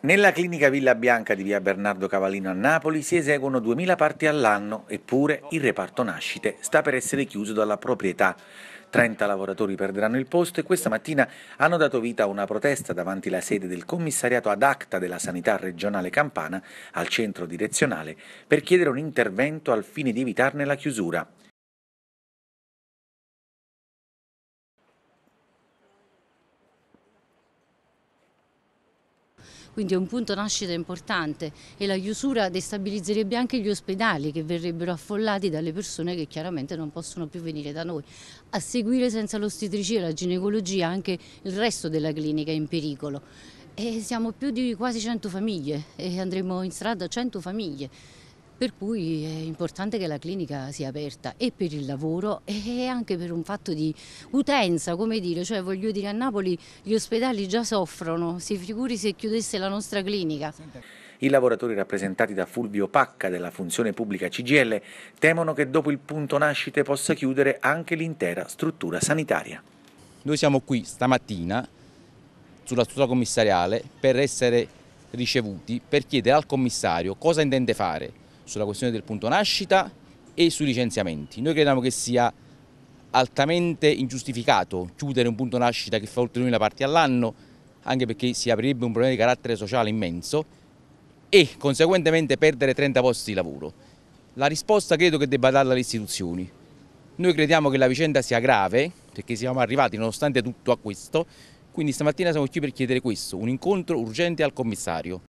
Nella clinica Villa Bianca di via Bernardo Cavallino a Napoli si eseguono 2000 parti all'anno, eppure il reparto nascite sta per essere chiuso dalla proprietà. 30 lavoratori perderanno il posto e questa mattina hanno dato vita a una protesta davanti la sede del commissariato ad acta della sanità regionale campana al centro direzionale per chiedere un intervento al fine di evitarne la chiusura. quindi è un punto nascita importante e la chiusura destabilizzerebbe anche gli ospedali che verrebbero affollati dalle persone che chiaramente non possono più venire da noi. A seguire senza l'ostetricia e la ginecologia anche il resto della clinica è in pericolo. E siamo più di quasi 100 famiglie e andremo in strada 100 famiglie. Per cui è importante che la clinica sia aperta e per il lavoro e anche per un fatto di utenza, come dire, cioè voglio dire a Napoli gli ospedali già soffrono, si figuri se chiudesse la nostra clinica. I lavoratori rappresentati da Fulvio Pacca della funzione pubblica CGL temono che dopo il punto nascite possa chiudere anche l'intera struttura sanitaria. Noi siamo qui stamattina sulla struttura commissariale per essere ricevuti per chiedere al commissario cosa intende fare sulla questione del punto nascita e sui licenziamenti. Noi crediamo che sia altamente ingiustificato chiudere un punto nascita che fa oltre 2000 parti all'anno, anche perché si aprirebbe un problema di carattere sociale immenso e conseguentemente perdere 30 posti di lavoro. La risposta credo che debba darla le istituzioni. Noi crediamo che la vicenda sia grave, perché siamo arrivati nonostante tutto a questo, quindi stamattina siamo qui per chiedere questo, un incontro urgente al commissario.